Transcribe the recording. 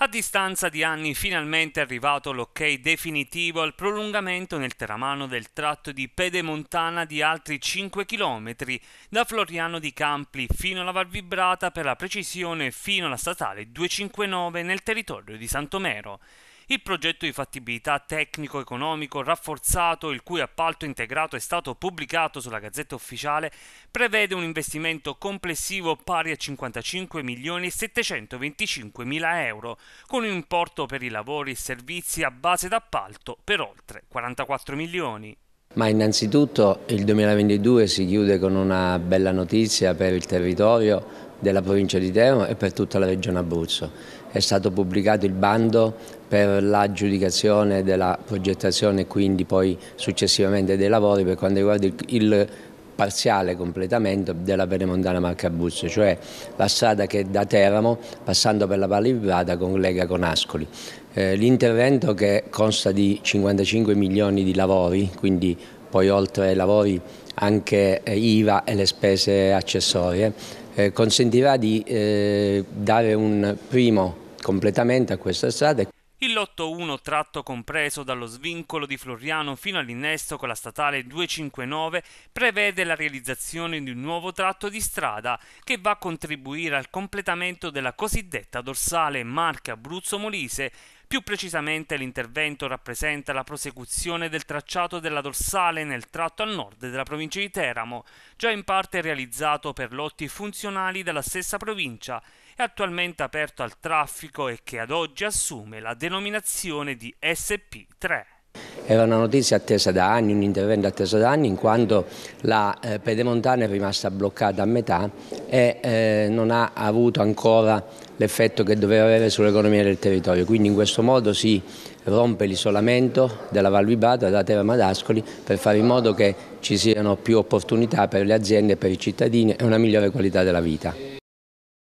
A distanza di anni finalmente è arrivato l'ok definitivo al prolungamento nel teramano del tratto di pedemontana di altri 5 km da Floriano di Campli fino alla Valvibrata per la precisione fino alla statale 259 nel territorio di Santomero il progetto di fattibilità tecnico-economico rafforzato, il cui appalto integrato è stato pubblicato sulla Gazzetta Ufficiale, prevede un investimento complessivo pari a 55 milioni e 725 mila euro, con un importo per i lavori e servizi a base d'appalto per oltre 44 milioni. Ma innanzitutto il 2022 si chiude con una bella notizia per il territorio della provincia di Teramo e per tutta la regione Abruzzo. È stato pubblicato il bando per l'aggiudicazione della progettazione e quindi poi successivamente dei lavori per quanto riguarda il, il parziale completamento della peremontana Marca Abruzzo, cioè la strada che da Teramo, passando per la Valle Vibrata, collega con Ascoli. Eh, l'intervento che consta di 55 milioni di lavori, quindi poi oltre ai lavori anche eh, IVA e le spese accessorie, eh, consentirà di eh, dare un primo completamento a questa strada. Il lotto 1, tratto compreso dallo svincolo di Floriano fino all'innesto con la statale 259, prevede la realizzazione di un nuovo tratto di strada che va a contribuire al completamento della cosiddetta dorsale Marche-Abruzzo-Molise più precisamente l'intervento rappresenta la prosecuzione del tracciato della dorsale nel tratto a nord della provincia di Teramo, già in parte realizzato per lotti funzionali della stessa provincia e attualmente aperto al traffico e che ad oggi assume la denominazione di SP3. Era una notizia attesa da anni, un intervento atteso da anni, in quanto la eh, pedemontana è rimasta bloccata a metà e eh, non ha avuto ancora l'effetto che doveva avere sull'economia del territorio. Quindi in questo modo si rompe l'isolamento della Val Vibata, da Terra Madascoli, per fare in modo che ci siano più opportunità per le aziende, per i cittadini e una migliore qualità della vita.